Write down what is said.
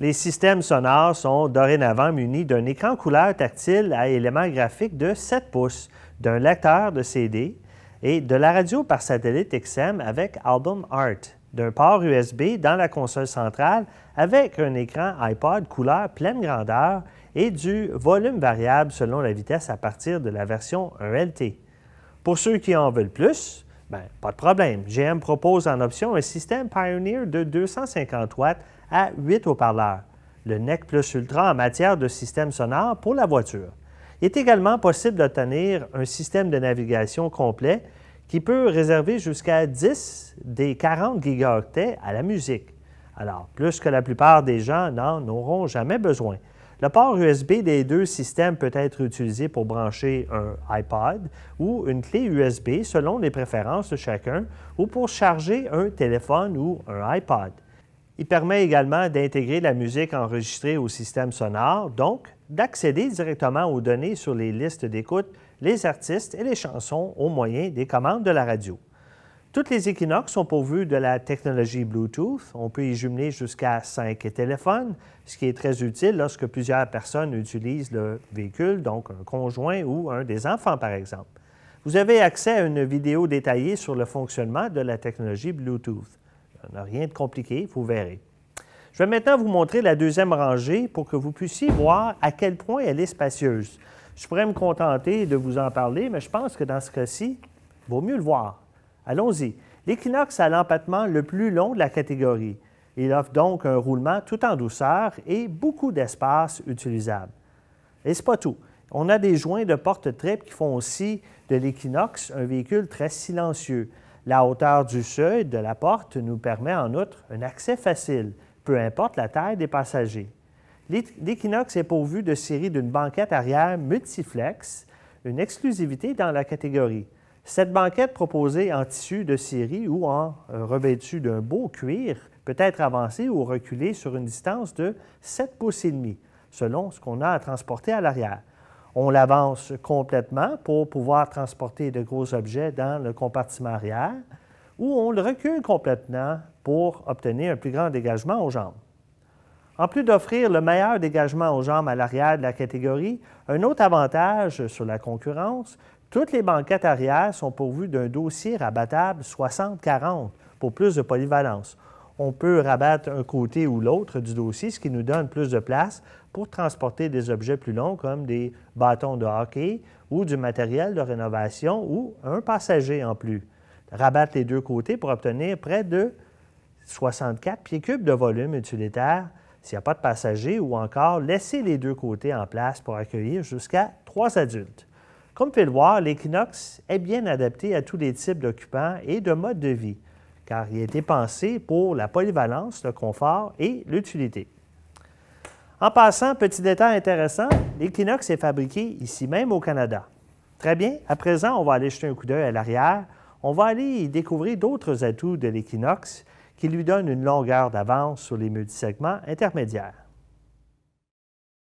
Les systèmes sonores sont dorénavant munis d'un écran couleur tactile à éléments graphiques de 7 pouces, d'un lecteur de CD et de la radio par satellite XM avec Album Art, d'un port USB dans la console centrale avec un écran iPod couleur pleine grandeur et du volume variable selon la vitesse à partir de la version 1LT. E Pour ceux qui en veulent plus, Bien, pas de problème. GM propose en option un système Pioneer de 250 watts à 8 haut-parleurs, le NEC Plus Ultra en matière de système sonore pour la voiture. Il est également possible d'obtenir un système de navigation complet qui peut réserver jusqu'à 10 des 40 gigaoctets à la musique. Alors, plus que la plupart des gens n'en auront jamais besoin. Le port USB des deux systèmes peut être utilisé pour brancher un iPod ou une clé USB selon les préférences de chacun ou pour charger un téléphone ou un iPod. Il permet également d'intégrer la musique enregistrée au système sonore, donc d'accéder directement aux données sur les listes d'écoute, les artistes et les chansons au moyen des commandes de la radio. Toutes les équinoxes sont pourvues de la technologie Bluetooth. On peut y jumeler jusqu'à cinq téléphones, ce qui est très utile lorsque plusieurs personnes utilisent le véhicule, donc un conjoint ou un des enfants, par exemple. Vous avez accès à une vidéo détaillée sur le fonctionnement de la technologie Bluetooth. Il n'y a rien de compliqué, vous verrez. Je vais maintenant vous montrer la deuxième rangée pour que vous puissiez voir à quel point elle est spacieuse. Je pourrais me contenter de vous en parler, mais je pense que dans ce cas-ci, vaut mieux le voir. Allons-y. L'équinoxe a l'empattement le plus long de la catégorie. Il offre donc un roulement tout en douceur et beaucoup d'espace utilisable. Et ce pas tout. On a des joints de porte-trip qui font aussi de l'équinoxe un véhicule très silencieux. La hauteur du seuil de la porte nous permet en outre un accès facile, peu importe la taille des passagers. L'équinoxe est pourvu de série d'une banquette arrière multiflex, une exclusivité dans la catégorie. Cette banquette proposée en tissu de série ou en euh, revêtue d'un beau cuir peut être avancée ou reculée sur une distance de 7 pouces et demi, selon ce qu'on a à transporter à l'arrière. On l'avance complètement pour pouvoir transporter de gros objets dans le compartiment arrière ou on le recule complètement pour obtenir un plus grand dégagement aux jambes. En plus d'offrir le meilleur dégagement aux jambes à l'arrière de la catégorie, un autre avantage sur la concurrence toutes les banquettes arrière sont pourvues d'un dossier rabattable 60-40 pour plus de polyvalence. On peut rabattre un côté ou l'autre du dossier, ce qui nous donne plus de place pour transporter des objets plus longs comme des bâtons de hockey ou du matériel de rénovation ou un passager en plus. Rabattre les deux côtés pour obtenir près de 64 pieds cubes de volume utilitaire s'il n'y a pas de passager ou encore laisser les deux côtés en place pour accueillir jusqu'à trois adultes. Comme vous le voir, l'équinoxe est bien adapté à tous les types d'occupants et de modes de vie, car il a été pensé pour la polyvalence, le confort et l'utilité. En passant, petit détail intéressant, l'équinoxe est fabriqué ici même au Canada. Très bien, à présent, on va aller jeter un coup d'œil à l'arrière. On va aller y découvrir d'autres atouts de l'équinoxe qui lui donnent une longueur d'avance sur les multisegments intermédiaires.